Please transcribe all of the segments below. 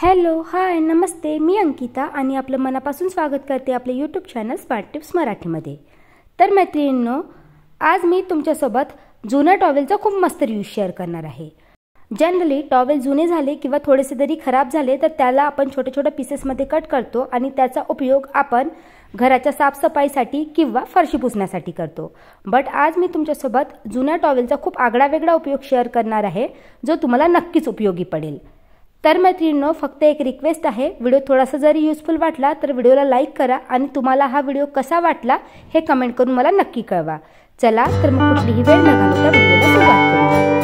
hello hi नमस्ते मी अंकिता आणि आपलं मनापासून स्वागत करते आपले यूट्यूब चॅनल स्मार्ट टिप्स मराठीमध्ये तर मैत्रिणींनो आज मी तुमच्यासोबत जुन्या टॉवेलचा खूप मस्त रिव्ह्यू शेअर करणार आहे जनरली टॉवेल जुने झाले किंवा थोडेसे जरी खराब झाले तर त्याला आपण छोट्या छोट्या पीसेसमध्ये कट करतो आणि त्याचा उपयोग आपण घराच्या साफसफाईसाठी किंवा फरशी पुसण्यासाठी करतो बट आज मी तुमच्यासोबत जुन्या टॉवेलचा खूप आगळा वेगळा उपयोग शेअर करणार आहे जो तुम्हाला नक्कीच उपयोगी पडेल तर मैत्रिणींनो फक्त एक रिक्वेस्ट आहे व्हिडिओ थोडासा जरी युजफुल वाटला तर व्हिडिओला लाईक करा आणि तुम्हाला हा व्हिडिओ कसा वाटला हे कमेंट करून मला नक्की कळवा चला तर मग कुठलीही वेळ न घालवता व्हिडिओला सुरुवात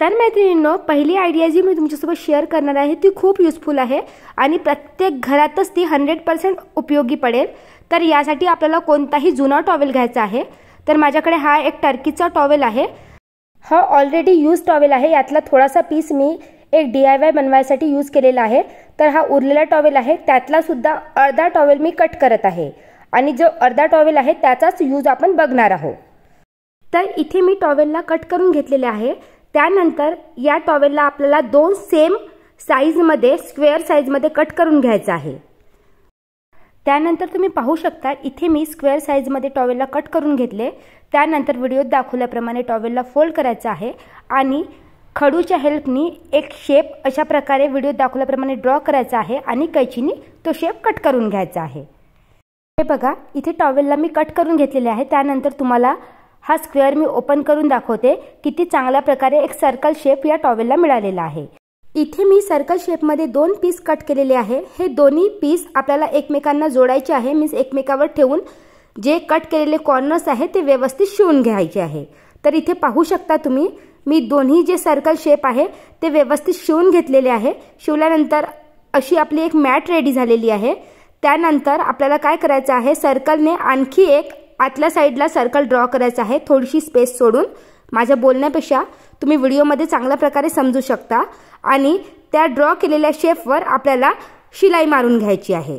तर मैत्रिणींनो पहिली आयडिया जी मी तुमच्यासोबत शेअर करणार आहे ती खूप युजफुल आहे आणि प्रत्येक घरातच ती हंड्रेड पर्सेंट उपयोगी पडेल तर यासाठी आपल्याला कोणताही जुना टॉवेल घ्यायचा आहे तर माझ्याकडे हा एक टर्कीचा टॉवेल आहे हा ऑलरेडी यूज टॉवेल आहे यातला थोडासा पीस मी एक डी आय वाय बनवायसाठी यूज केलेला आहे तर हा उरलेला टॉवेल आहे त्यातला सुद्धा अर्धा टॉवेल मी कट करत आहे आणि जो अर्धा टॉवेल आहे त्याचाच यूज आपण बघणार आहोत तर इथे मी टॉवेलला कट करून घेतलेले आहे त्यानंतर या टॉवेलला आपल्याला दोन सेम साईजमध्ये स्क्वेअर साईजमध्ये कट करून घ्यायचं आहे त्यानंतर तुम्ही पाहू शकता इथे मी स्क्वेअर साईजमध्ये टॉवेलला कट करून घेतले त्यानंतर व्हिडिओत दाखवल्याप्रमाणे टॉवेलला फोल्ड करायचा आहे आणि खडूच्या हेल्पनी एक शेप अशा प्रकारे व्हिडिओत दाखवल्याप्रमाणे ड्रॉ करायचा आहे आणि कैचीनी तो शेप कट करून घ्यायचा आहे हे बघा इथे टॉवेलला मी कट करून घेतलेले आहे त्यानंतर तुम्हाला हा स्क्वेअर मी ओपन करून दाखवते किती चांगल्या प्रकारे एक सर्कल शेप या टॉवेलला मिळालेला आहे इथे मी सर्कल शेपमध्ये दोन पीस कट केलेले आहे हे दोन्ही पीस आपल्याला एकमेकांना जोडायचे आहे मीन्स एकमेकावर ठेवून जे कट केलेले कॉर्नर्स आहे ते व्यवस्थित शिवून घ्यायचे आहे तर इथे पाहू शकता तुम्ही मी दोन्ही जे सर्कल शेप आहे ते व्यवस्थित शिवून घेतलेले आहे शिवल्यानंतर अशी आपली एक मॅट रेडी झालेली आहे त्यानंतर आपल्याला काय करायचं आहे सर्कलने आणखी एक आतल्या साईडला सर्कल ड्रॉ करायचं आहे थोडीशी स्पेस सोडून माझ्या बोलण्यापेक्षा तुम्ही व्हिडिओमध्ये चांगल्या प्रकारे समजू शकता आणि त्या ड्रॉ केलेल्या शेपवर आपल्याला शिलाई मारून घ्यायची आहे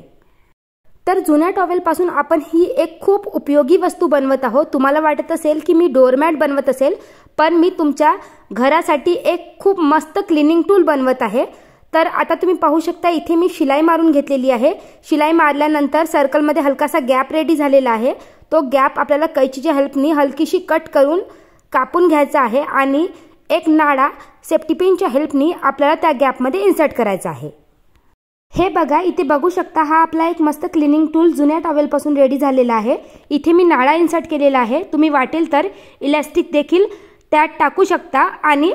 तर जुन्या टॉवेलपासून आपण ही एक खूप उपयोगी वस्तू बनवत आहोत तुम्हाला वाटत असेल की मी डोअरमॅट बनवत असेल पण मी तुमच्या घरासाठी एक खूप मस्त क्लिनिंग टूल बनवत आहे तर आता तुम्ही पाहू शकता इथे मी शिलाई मारून घेतलेली आहे शिलाई मारल्यानंतर सर्कलमध्ये हलकासा गॅप रेडी झालेला आहे तो गॅप आपल्याला कैचीच्या हेल्पनी हलकीशी कट करून कापून घ्यायचा आहे आणि एक नाडा सेफ्टी पिनच्या हेल्पनी आपल्याला त्या गॅपमध्ये इन्सर्ट करायचा आहे हे बघा इथे बघू शकता हा आपला एक मस्त क्लिनिंग टूल जुन्या टॉवेलपासून रेडी झालेला आहे इथे मी नाळा इन्सर्ट केलेला आहे तुम्ही वाटेल तर इलॅस्टिक देखील त्यात टाकू शकता आणि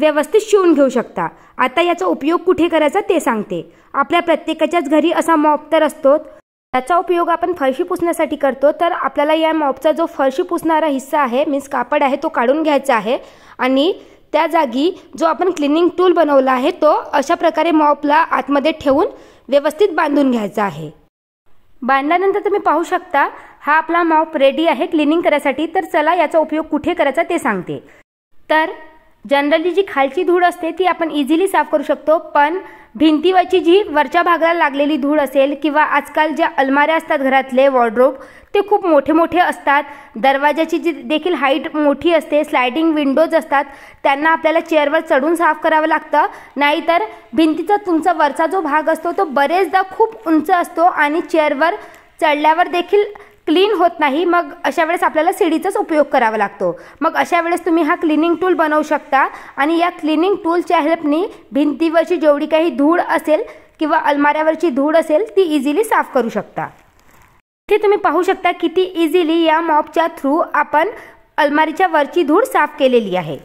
व्यवस्थित शिवून घेऊ शकता आता याचा उपयोग कुठे करायचा ते सांगते आपल्या प्रत्येकाच्याच घरी असा मॉप तर असतो याचा उपयोग आपण फरशी पुसण्यासाठी करतो तर आपल्याला या मॉपचा जो फरशी पुसणारा हिस्सा आहे मीन्स कापड आहे तो काढून घ्यायचा आहे आणि त्या जागी जो आपण क्लिनिंग टूल बनवला आहे तो अशा प्रकारे मॉपला आतमध्ये ठेवून व्यवस्थित बांधून घ्यायचा आहे बांधल्यानंतर तुम्ही पाहू शकता हा आपला मॉप रेडी आहे क्लिनिंग करायसाठी तर चला याचा उपयोग कुठे करायचा ते सांगते तर जनरली जी खालची धूळ असते ती आपण इझिली साफ करू शकतो पण भिंतीवरची जी वरच्या भागाला लागलेली धूळ असेल किंवा आजकाल ज्या अलमाऱ्या असतात घरातले वॉर्ड्रोब ते खूप मोठे मोठे असतात दरवाजाची जी देखील हाईट मोठी असते स्लायडिंग विंडोज असतात त्यांना आपल्याला चेअरवर चढून साफ करावं लागतं नाहीतर भिंतीचा तुमचा वरचा जो भाग असतो तो बरेचदा खूप उंच असतो आणि चेअरवर चढल्यावर देखील क्लीन होत नाही मग अशा वेळेस आपल्याला सीडीचाच उपयोग करावा लागतो मग अशा वेळेस तुम्ही हा क्लिनिंग टूल बनवू शकता आणि या क्लिनिंग टूलच्या हेल्पनी भिंतीवरची जेवढी काही धूळ असेल किंवा अलमाऱ्यावरची धूळ असेल ती इझिली साफ करू शकता इथे तुम्ही पाहू शकता किती इझिली या मॉपच्या थ्रू आपण अलमारीच्या वरची धूळ साफ केलेली आहे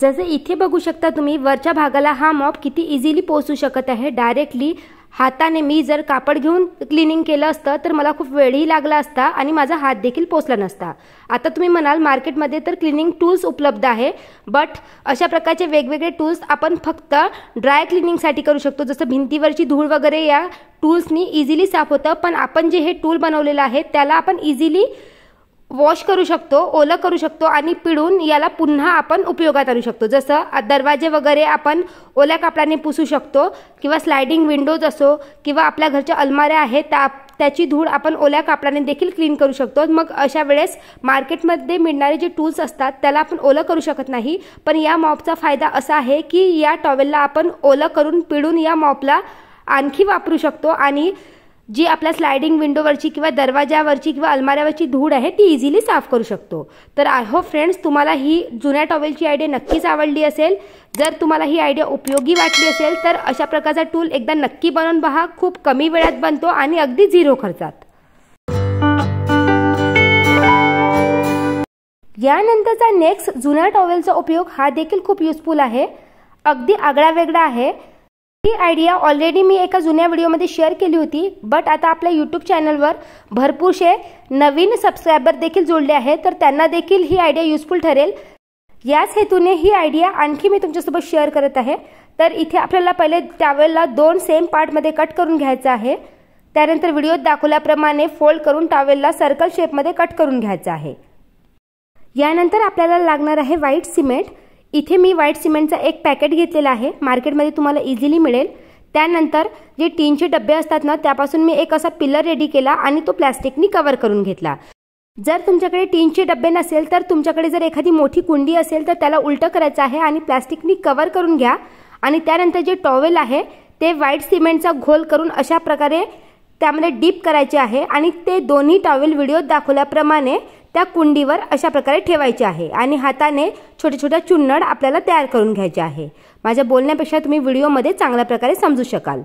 जसे इथे बघू शकता तुम्ही वरच्या भागाला हा मॉप किती इझिली पोचू शकत आहे डायरेक्टली हाताने मी जर कापड घेऊन क्लिनिंग केलं असतं तर मला खूप वेळही लागला असता आणि माझा हात देखील पोचला नसता आता तुम्ही म्हणाल मार्केटमध्ये तर क्लिनिंग टूल्स उपलब्ध आहे बट अशा प्रकारचे वेगवेगळे टूल्स आपण फक्त ड्राय क्लिनिंगसाठी करू शकतो जसं भिंतीवरची धूळ वगैरे या टूल्सनी इझिली साफ होतं पण आपण जे हे टूल बनवलेलं आहे त्याला आपण इझिली वॉश करू शकतो ओलं करू शकतो आणि पिळून याला पुन्हा आपण उपयोगात आणू शकतो जसं दरवाजे वगैरे आपण ओल्या कापडाने पुसू शकतो किंवा स्लायडिंग विंडोज असो किंवा आपल्या घरच्या अलमाऱ्या आहेत त्या त्याची धूळ आपण ओल्या कापडाने देखील क्लीन करू शकतो मग अशा वेळेस मार्केटमध्ये मिळणारे जे टूल्स असतात त्याला आपण ओलं करू शकत नाही पण या मॉपचा फायदा असा आहे की या टॉवेलला आपण ओलं करून पिळून या मॉपला आणखी वापरू शकतो आणि जी आपल्या स्लायडिंग विंडोवरची किंवा दरवाजावरची किंवा अलमाऱ्यावरची धूळ आहे ती इझिली साफ करू शकतो तर आय होप फ्रेंड्स तुम्हाला ही जुन्या टॉवेलची आयडिया नक्कीच आवडली असेल जर तुम्हाला ही आयडिया उपयोगी वाटली असेल तर अशा प्रकारचा टूल एकदा नक्की बनवून पहा खूप कमी वेळात बनतो आणि अगदी झिरो खर्चात यानंतरचा नेक्स्ट जुन्या टॉवेलचा उपयोग हा देखील खूप युजफुल आहे अगदी आगळा वेगळा आहे ही आयडिया ऑलरेडी मी एका जुन्या व्हिडिओमध्ये शेअर केली होती बट आता आपल्या यूट्यूब चॅनलवर भरपूरसे नवीन सबस्क्रायबर देखील जोडले आहेत तर त्यांना देखील ही आयडिया युजफुल ठरेल याच हेतूने ही आयडिया आणखी मी तुमच्यासोबत शेअर करत आहे तर इथे आपल्याला पहिले टावेलला दोन सेम पार्टमध्ये कट करून घ्यायचं आहे त्यानंतर व्हिडिओत दाखवल्याप्रमाणे फोल्ड करून टावेलला सर्कल शेपमध्ये कट करून घ्यायचं आहे यानंतर आपल्याला लागणार आहे व्हाईट सिमेंट इथे मी व्हाईट सिमेंटचा एक पॅकेट घेतलेला आहे मार्केटमध्ये तुम्हाला इझिली मिळेल त्यानंतर जे टीनचे डबे असतात ना त्यापासून मी एक असा पिलर रेडी केला आणि तो प्लॅस्टिकनी कवर करून घेतला जर तुमच्याकडे टीनचे डबे नसेल तर तुमच्याकडे जर एखादी मोठी कुंडी असेल तर त्याला उलटं करायचं आहे आणि प्लॅस्टिकनी कवर करून घ्या आणि त्यानंतर जे टॉवेल आहे ते व्हाईट सिमेंटचा घोल करून अशा प्रकारे त्यामध्ये डीप करायचे आहे आणि ते दोन्ही टॉवेल व्हिडिओत दाखवल्याप्रमाणे त्या कुंडीवर अशा प्रकारे ठेवायचे आहे आणि हाताने छोट्या छोट्या चुन्नड आपल्याला तयार करून घ्यायचे आहे माझ्या बोलण्यापेक्षा तुम्ही व्हिडिओमध्ये चांगल्या प्रकारे समजू शकाल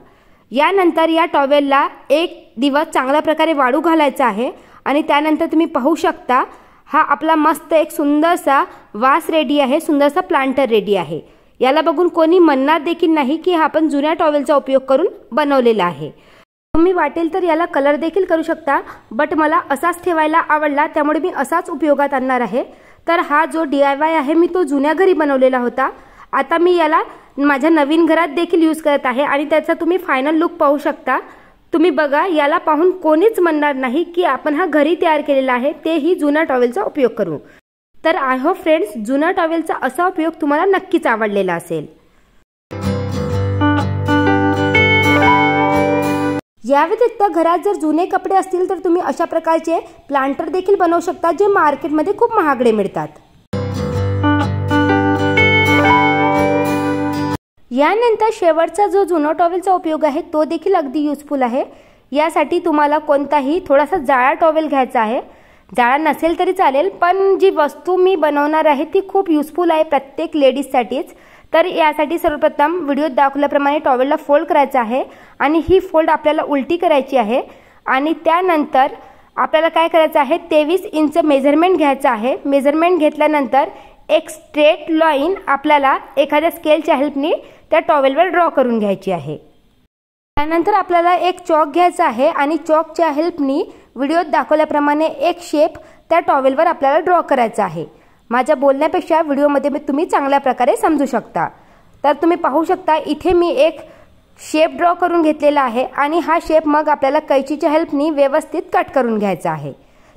यानंतर या टॉवेलला एक दिवस चांगल्या प्रकारे वाळू घालायचा आहे आणि त्यानंतर तुम्ही पाहू शकता हा आपला मस्त एक सुंदरसा वास रेडी आहे सुंदरसा प्लांटर रेडी आहे याला बघून कोणी म्हणणार देखील नाही की हा आपण जुन्या टॉवेलचा उपयोग करून बनवलेला आहे तुम्ही वाटेल तर याला कलर देखील करू शकता बट मला असाच ठेवायला आवडला त्यामुळे मी असाच उपयोगात आणणार आहे तर हा जो डी आय वाय आहे मी तो जुन्या घरी बनवलेला होता आता मी याला माझ्या नवीन घरात देखील यूज करत आहे आणि त्याचा तुम्ही फायनल लुक पाहू शकता तुम्ही बघा याला पाहून कोणीच म्हणणार नाही की आपण हा घरी तयार केलेला आहे तेही जुन्या टॉवेलचा उपयोग करू तर आय हो फ्रेंड्स जुन्या टॉवेलचा असा उपयोग तुम्हाला नक्कीच आवडलेला असेल या व्यतिरिक्त घरात जर जुने कपडे असतील तर तुम्ही अशा प्रकारचे प्लांटर देखील बनवू शकता जे मार्केटमध्ये खूप महागडे मिळतात यानंतर शेवटचा जो जुनो टॉवेलचा उपयोग आहे तो देखील अगदी युजफुल आहे यासाठी तुम्हाला कोणताही थोडासा जाळा टॉवेल घ्यायचा आहे जाळा नसेल तरी चालेल पण जी वस्तू मी बनवणार आहे ती खूप युजफुल आहे प्रत्येक लेडीजसाठीच तर यासाठी सर्वप्रथम व्हिडिओत दाखवल्याप्रमाणे टॉवेलला फोल्ड करायचा आहे आणि ही फोल्ड आपल्याला उलटी करायची आहे आणि त्यानंतर आपल्याला काय करायचं आहे तेवीस इंच मेजरमेंट घ्यायचं आहे मेजरमेंट घेतल्यानंतर एक स्ट्रेट लाईन आपल्याला एखाद्या स्केलच्या हेल्पनी त्या टॉवेलवर ड्रॉ करून घ्यायची आहे त्यानंतर आपल्याला एक चॉक घ्यायचा आहे आणि चॉकच्या हेल्पनी व्हिडिओत दाखवल्याप्रमाणे एक शेप त्या टॉवेलवर आपल्याला ड्रॉ करायचा आहे माझ्या बोलण्यापेक्षा व्हिडिओमध्ये मी तुम्ही चांगल्या प्रकारे समजू शकता तर तुम्ही पाहू शकता इथे मी एक शेप ड्रॉ करून घेतलेला आहे आणि हा शेप मग आपल्याला कैचीच्या हेल्पनी व्यवस्थित कट करून घ्यायचा आहे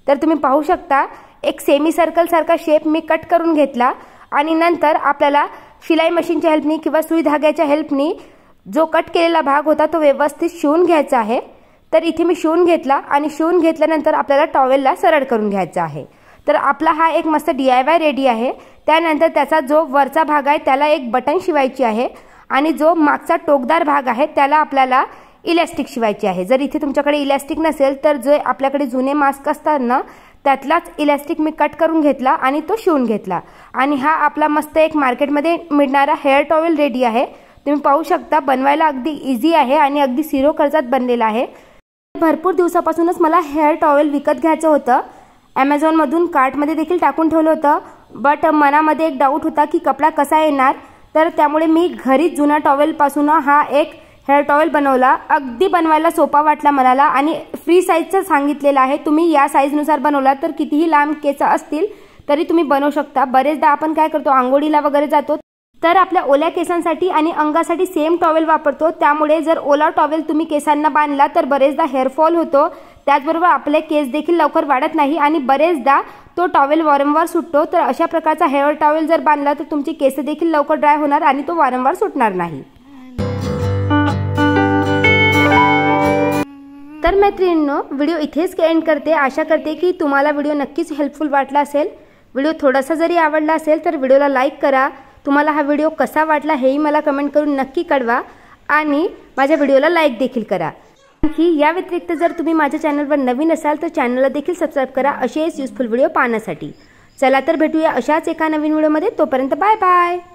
तर तुम्ही पाहू शकता एक सेमी सर्कलसारखा शेप मी कट करून घेतला आणि नंतर आपल्याला शिलाई मशीनच्या हेल्पनी किंवा सुई धाग्याच्या हेल्पनी जो कट केलेला भाग होता तो व्यवस्थित शिवून घ्यायचा आहे तर इथे मी शिवून घेतला आणि शिवून घेतल्यानंतर आपल्याला टॉवेलला सरळ करून घ्यायचा आहे तर आपला हा एक मस्त डी आय वाय रेडी आहे त्यानंतर त्याचा जो वरचा भाग आहे त्याला एक बटन शिवायची आहे आणि जो मागचा टोकदार भाग आहे त्याला आपल्याला इलॅस्टिक शिवायची आहे जर इथे तुमच्याकडे इलॅस्टिक नसेल तर जे आपल्याकडे जुने मास्क असतात ना त्यातलाच इलॅस्टिक मी कट करून घेतला आणि तो शिवून घेतला आणि हा आपला मस्त एक मार्केटमध्ये मिळणारा हेअर टॉवेल रेडी आहे तुम्ही पाहू शकता बनवायला अगदी इझी आहे आणि अगदी सिरो खर्चात बनलेला आहे भरपूर दिवसापासूनच मला हेअर टॉवेल विकत घ्यायचं होतं ॲमेझॉनमधून कार्टमध्ये देखील टाकून ठेवलं होतं बट मनामध्ये एक डाऊट होता की कपडा कसा येणार तर त्यामुळे मी घरीच जुन्या टॉवेलपासून हा एक हेअर टॉवेल बनवला अगदी बनवायला सोपा वाटला मनाला आणि फ्री साईजचं सांगितलेलं आहे तुम्ही या साईजनुसार बनवला तर कितीही लांब केस असतील तरी तुम्ही बनवू शकता बरेचदा आपण काय करतो आंघोळीला वगैरे जातो तर आपल्या ओल्या केसांसाठी आणि अंगासाठी सेम टॉवेल वापरतो त्यामुळे जर ओला टॉवेल तुम्ही केसांना बांधला तर बरेचदा हेअरफॉल होतो त्याचबरोबर आपले केस देखील लवकर वाढत नाही आणि बरेचदा तो टॉवेल वारंवार सुटतो तर अशा प्रकारचा हेअर टॉवेल जर बांधला तर तुमचे केस देखील लवकर ड्राय होणार आणि तो वारंवार सुटणार नाही तर मैत्रिणींनो व्हिडिओ इथेच एंड करते आशा करते की तुम्हाला व्हिडिओ नक्कीच हेल्पफुल वाटला असेल व्हिडिओ थोडासा जरी आवडला असेल तर व्हिडिओला लाईक करा तुम्हाला हा व्हिडिओ कसा वाटला हेही मला कमेंट करून नक्की कळवा आणि माझ्या व्हिडिओला लाईक देखील करा आणखी या व्यतिरिक्त जर तुम्ही माझ्या चॅनलवर नवीन असाल तर चॅनलला देखील सबस्क्राईब करा असेच युजफुल व्हिडिओ पाहण्यासाठी चला तर भेटूया अशाच एका नवीन व्हिडिओमध्ये तोपर्यंत बाय बाय